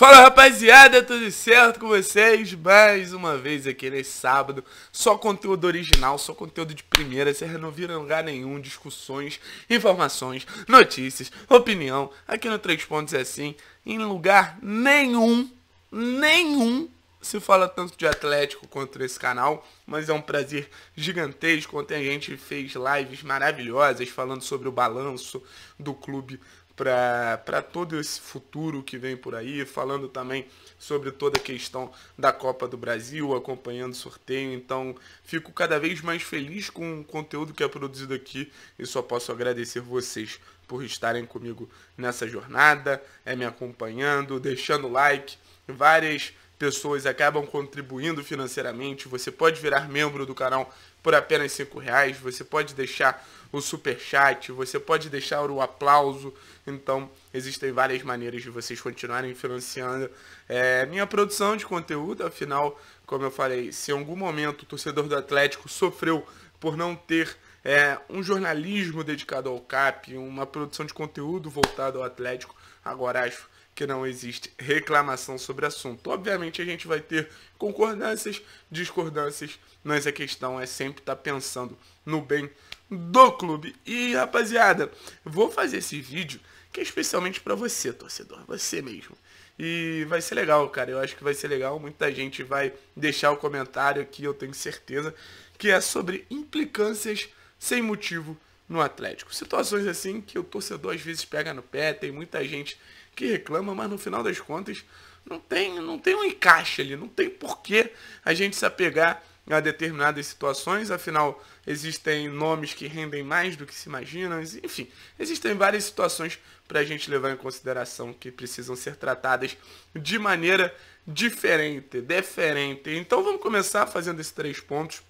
Fala rapaziada, tudo certo com vocês? Mais uma vez aqui nesse sábado, só conteúdo original, só conteúdo de primeira, vocês não viram em lugar nenhum, discussões, informações, notícias, opinião, aqui no Três Pontos é assim, em lugar nenhum, nenhum se fala tanto de Atlético quanto nesse canal, mas é um prazer gigantesco. Ontem a gente fez lives maravilhosas falando sobre o balanço do clube para todo esse futuro que vem por aí, falando também sobre toda a questão da Copa do Brasil, acompanhando o sorteio. Então, fico cada vez mais feliz com o conteúdo que é produzido aqui e só posso agradecer vocês por estarem comigo nessa jornada, é me acompanhando, deixando like, várias pessoas acabam contribuindo financeiramente. Você pode virar membro do canal por apenas cinco reais. Você pode deixar o super chat. Você pode deixar o aplauso. Então existem várias maneiras de vocês continuarem financiando é, minha produção de conteúdo. Afinal, como eu falei, se em algum momento o torcedor do Atlético sofreu por não ter é, um jornalismo dedicado ao CAP, uma produção de conteúdo voltado ao Atlético, agora acho que não existe reclamação sobre assunto. Obviamente a gente vai ter concordâncias, discordâncias, mas a questão é sempre estar tá pensando no bem do clube. E rapaziada, vou fazer esse vídeo que é especialmente para você, torcedor, você mesmo. E vai ser legal, cara. Eu acho que vai ser legal. Muita gente vai deixar o comentário aqui, eu tenho certeza, que é sobre implicâncias sem motivo no Atlético. Situações assim que o torcedor às vezes pega no pé, tem muita gente que reclama, mas no final das contas não tem, não tem um encaixe ali, não tem porquê a gente se apegar a determinadas situações, afinal existem nomes que rendem mais do que se imaginam, enfim, existem várias situações para a gente levar em consideração que precisam ser tratadas de maneira diferente, diferente. Então vamos começar fazendo esses três pontos.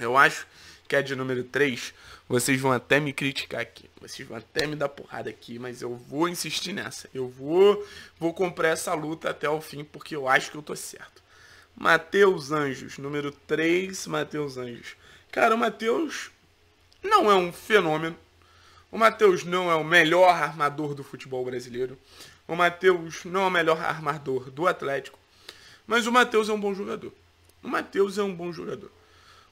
Eu acho de número 3, vocês vão até me criticar aqui. Vocês vão até me dar porrada aqui, mas eu vou insistir nessa. Eu vou, vou comprar essa luta até o fim, porque eu acho que eu tô certo. Matheus Anjos, número 3, Matheus Anjos. Cara, o Matheus não é um fenômeno. O Matheus não é o melhor armador do futebol brasileiro. O Matheus não é o melhor armador do Atlético. Mas o Matheus é um bom jogador. O Matheus é um bom jogador.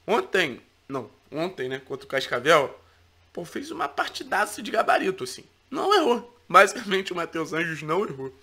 Ontem, não, ontem, né, contra o Cascavel, pô, fez uma partidaça de gabarito, assim. Não errou. Basicamente, o Matheus Anjos não errou.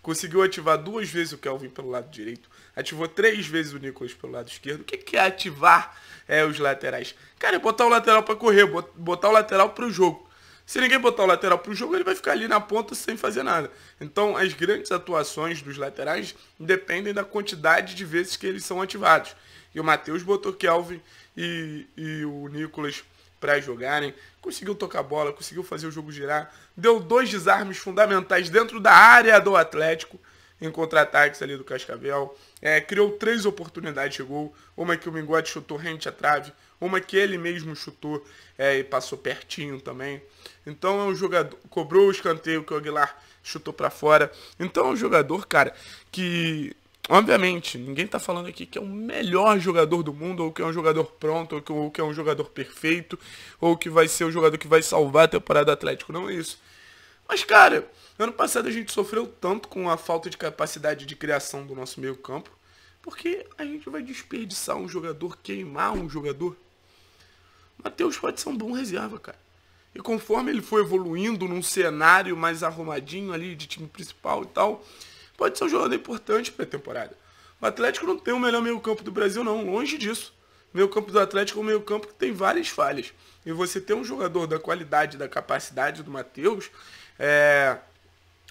Conseguiu ativar duas vezes o Kelvin pelo lado direito. Ativou três vezes o Nicolas pelo lado esquerdo. O que é ativar é, os laterais? Cara, é botar o lateral para correr, botar o lateral para o jogo. Se ninguém botar o lateral para o jogo, ele vai ficar ali na ponta sem fazer nada. Então, as grandes atuações dos laterais dependem da quantidade de vezes que eles são ativados e o Matheus botou Kelvin e, e o Nicolas para jogarem. Conseguiu tocar a bola, conseguiu fazer o jogo girar. Deu dois desarmes fundamentais dentro da área do Atlético em contra-ataques ali do Cascavel. É, criou três oportunidades de gol. Uma que o Mingote chutou rente à trave. Uma que ele mesmo chutou é, e passou pertinho também. Então é um jogador... Cobrou o escanteio que o Aguilar chutou para fora. Então é um jogador, cara, que Obviamente, ninguém está falando aqui que é o melhor jogador do mundo, ou que é um jogador pronto, ou que, ou que é um jogador perfeito, ou que vai ser o jogador que vai salvar a temporada do Atlético. Não é isso. Mas, cara, ano passado a gente sofreu tanto com a falta de capacidade de criação do nosso meio-campo, porque a gente vai desperdiçar um jogador, queimar um jogador. Matheus pode ser um bom reserva, cara. E conforme ele foi evoluindo num cenário mais arrumadinho ali de time principal e tal, Pode ser um jogador importante para a temporada. O Atlético não tem o melhor meio-campo do Brasil, não, longe disso. meio-campo do Atlético é um meio-campo que tem várias falhas. E você ter um jogador da qualidade, da capacidade do Matheus, é,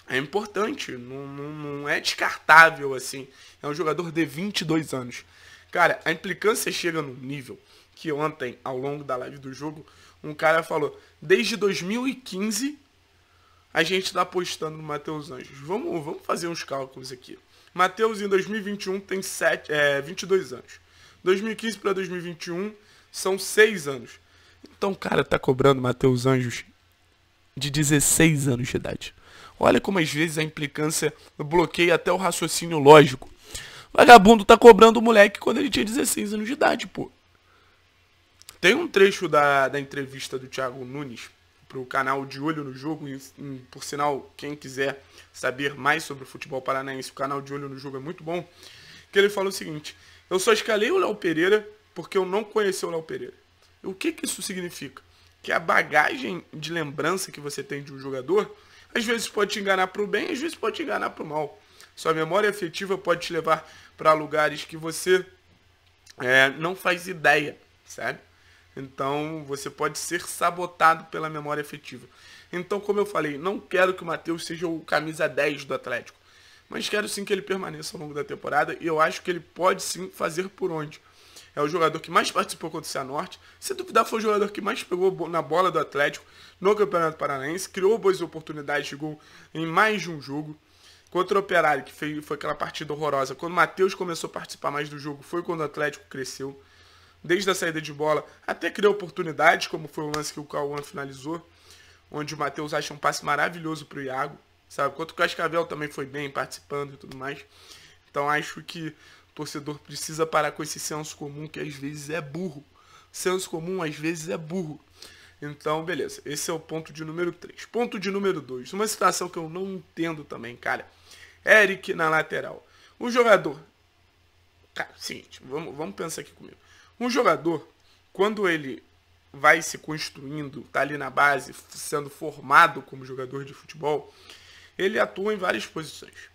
é importante, não, não, não é descartável assim. É um jogador de 22 anos. Cara, a implicância chega num nível que ontem, ao longo da live do jogo, um cara falou: desde 2015 a gente está apostando no Matheus Anjos. Vamos, vamos fazer uns cálculos aqui. Matheus em 2021 tem 7, é, 22 anos. 2015 para 2021 são 6 anos. Então o cara tá cobrando Matheus Anjos de 16 anos de idade. Olha como às vezes a implicância bloqueia até o raciocínio lógico. Vagabundo tá cobrando o moleque quando ele tinha 16 anos de idade, pô. Tem um trecho da, da entrevista do Thiago Nunes para o canal De Olho no Jogo. E, hum, por sinal, quem quiser saber mais sobre o futebol paranaense, o canal De Olho no Jogo é muito bom. Que ele fala o seguinte: Eu só escalei o Léo Pereira porque eu não conheci o Léo Pereira. O que, que isso significa? Que a bagagem de lembrança que você tem de um jogador às vezes pode te enganar para o bem, às vezes pode te enganar para o mal. Sua memória afetiva pode te levar para lugares que você é, não faz ideia, sabe? Então você pode ser sabotado pela memória afetiva. Então, como eu falei, não quero que o Matheus seja o camisa 10 do Atlético. Mas quero sim que ele permaneça ao longo da temporada e eu acho que ele pode sim fazer por onde. É o jogador que mais participou contra o Cianorte. Se duvidar, foi o jogador que mais pegou na bola do Atlético no Campeonato Paranaense. Criou boas oportunidades de gol em mais de um jogo. Contra o Operário, que foi, foi aquela partida horrorosa. Quando o Matheus começou a participar mais do jogo, foi quando o Atlético cresceu desde a saída de bola, até criou oportunidades, como foi o lance que o Cauã finalizou, onde o Matheus acha um passe maravilhoso para o Iago, sabe? Quanto o Cascavel também foi bem participando e tudo mais. Então acho que o torcedor precisa parar com esse senso comum que às vezes é burro. Senso comum às vezes é burro. Então, beleza. Esse é o ponto de número 3. Ponto de número 2. Uma situação que eu não entendo também, cara. Eric na lateral. O jogador. Cara, seguinte, vamos, vamos pensar aqui comigo. Um jogador, quando ele vai se construindo, tá ali na base, sendo formado como jogador de futebol, ele atua em várias posições.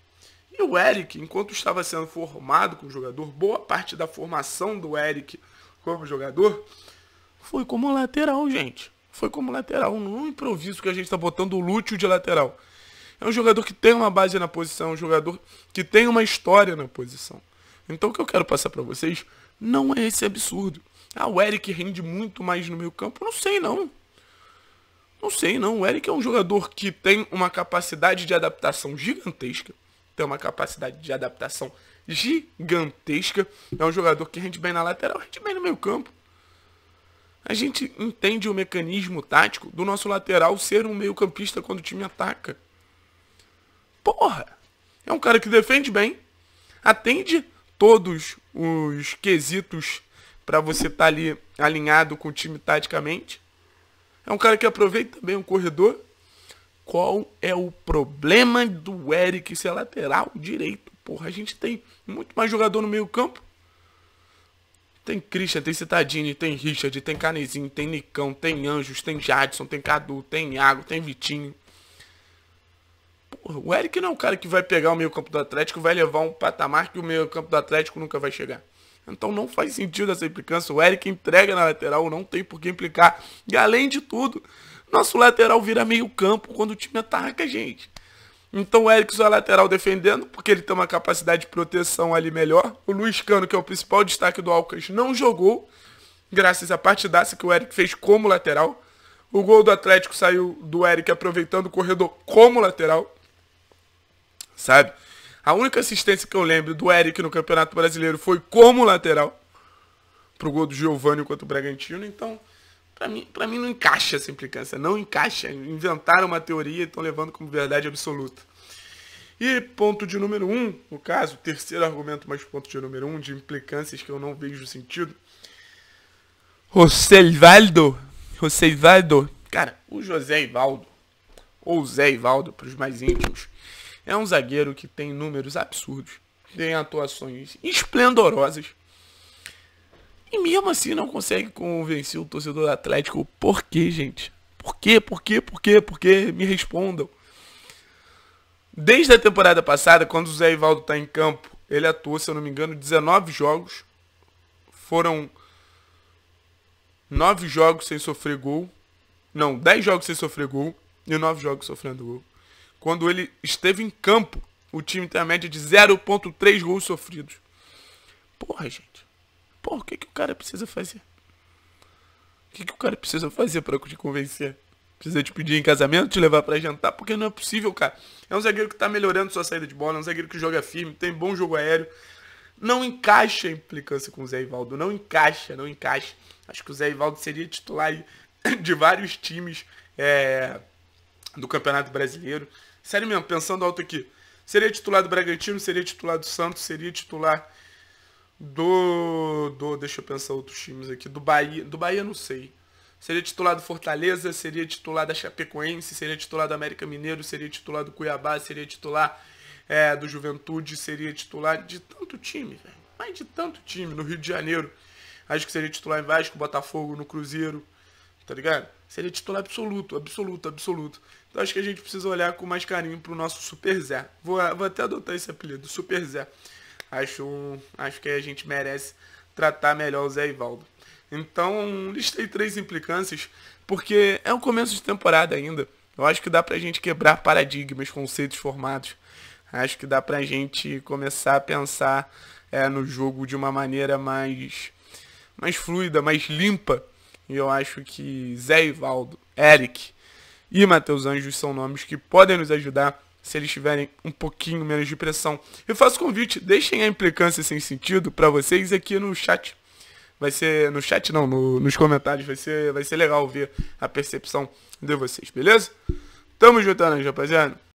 E o Eric, enquanto estava sendo formado como jogador, boa parte da formação do Eric como jogador foi como lateral, gente. Foi como lateral, não improviso que a gente está botando o Lúcio de lateral. É um jogador que tem uma base na posição, é um jogador que tem uma história na posição. Então o que eu quero passar para vocês não é esse absurdo. Ah, o Eric rende muito mais no meio campo. Não sei não. Não sei não. O Eric é um jogador que tem uma capacidade de adaptação gigantesca. Tem uma capacidade de adaptação gigantesca. É um jogador que rende bem na lateral, rende bem no meio campo. A gente entende o mecanismo tático do nosso lateral ser um meio campista quando o time ataca. Porra! É um cara que defende bem, atende todos os quesitos para você estar tá ali alinhado com o time taticamente. É um cara que aproveita bem o corredor. Qual é o problema do Eric ser lateral direito? Porra, a gente tem muito mais jogador no meio campo. Tem Christian, tem Citadini, tem Richard, tem Canezinho, tem Nicão, tem Anjos, tem Jadson, tem Cadu, tem Iago, tem Vitinho. O Eric não é um cara que vai pegar o meio campo do Atlético, vai levar um patamar que o meio campo do Atlético nunca vai chegar. Então não faz sentido essa implicância. O Eric entrega na lateral, não tem por que implicar. E além de tudo, nosso lateral vira meio campo quando o time ataca a gente. Então o Erickson é lateral defendendo, porque ele tem uma capacidade de proteção ali melhor. O Luiz Cano, que é o principal destaque do Alcas, não jogou, graças à partidaça que o Eric fez como lateral. O gol do Atlético saiu do Eric aproveitando o corredor como lateral sabe? A única assistência que eu lembro do Eric no Campeonato Brasileiro foi como lateral pro gol do Giovani contra o Bragantino, então para mim, pra mim não encaixa essa implicância, não encaixa. Inventaram uma teoria e estão levando como verdade absoluta. E ponto de número um, no caso, terceiro argumento, mas ponto de número um, de implicâncias que eu não vejo sentido. José Ivaldo, José Ivaldo, cara, o José Ivaldo, ou Zé Ivaldo para os mais íntimos, é um zagueiro que tem números absurdos, tem atuações esplendorosas. E mesmo assim não consegue convencer o torcedor do Atlético. Por quê, gente? Por quê? Por quê? Por quê? Por quê? Me respondam. Desde a temporada passada, quando o Zé Ivaldo está em campo, ele atuou, se eu não me engano, 19 jogos. Foram 9 jogos sem sofrer gol. Não, 10 jogos sem sofrer gol e 9 jogos sofrendo gol quando ele esteve em campo, o time tem a média de 0.3 gols sofridos. Porra, gente. Porra, o que, que o cara precisa fazer? O que, que o cara precisa fazer para te convencer? Precisa te pedir em casamento, te levar para jantar? Porque não é possível, cara. É um zagueiro que tá melhorando sua saída de bola, é um zagueiro que joga firme, tem bom jogo aéreo. Não encaixa a implicância com o Zé Ivaldo. Não encaixa, não encaixa. Acho que o Zé Ivaldo seria titular de vários times. É do Campeonato Brasileiro. Sério mesmo, pensando alto aqui. Seria titular do Bragantino, seria titular do Santos, seria titular do. do deixa eu pensar outros times aqui. Do Bahia. Do Bahia não sei. Seria titular do Fortaleza, seria titular da Chapecoense, seria titular do América Mineiro, seria titular do Cuiabá, seria titular é, do Juventude, seria titular de tanto time, velho. Mas de tanto time, no Rio de Janeiro. Acho que seria titular em Vasco, Botafogo, no Cruzeiro, tá ligado? Seria titular absoluto, absoluto, absoluto. Então acho que a gente precisa olhar com mais carinho para o nosso Super Zé. Vou, vou até adotar esse apelido, Super Zé. Acho, acho que a gente merece tratar melhor o Zé Ivaldo. Então, listei três implicâncias, porque é um começo de temporada ainda. Eu acho que dá pra gente quebrar paradigmas, conceitos formados. Acho que dá pra gente começar a pensar é, no jogo de uma maneira mais, mais fluida, mais limpa. E eu acho que Zé Ivaldo, Eric, e Matheus Anjos são nomes que podem nos ajudar se eles tiverem um pouquinho menos de pressão. Eu faço convite, deixem a implicância sem sentido para vocês aqui no chat. Vai ser no chat não, no, nos comentários, vai ser vai ser legal ver a percepção de vocês, beleza? Tamo juntando, rapaziada.